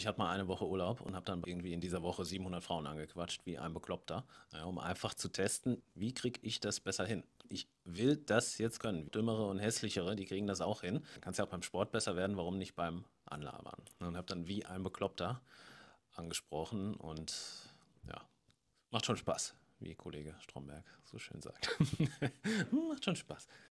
ich hatte mal eine Woche Urlaub und habe dann irgendwie in dieser Woche 700 Frauen angequatscht, wie ein Bekloppter, ja, um einfach zu testen, wie kriege ich das besser hin. Ich will das jetzt können. Dümmere und hässlichere, die kriegen das auch hin. Kannst ja auch beim Sport besser werden, warum nicht beim Anlabern? Und habe dann wie ein Bekloppter angesprochen und ja, macht schon Spaß, wie Kollege Stromberg so schön sagt. macht schon Spaß.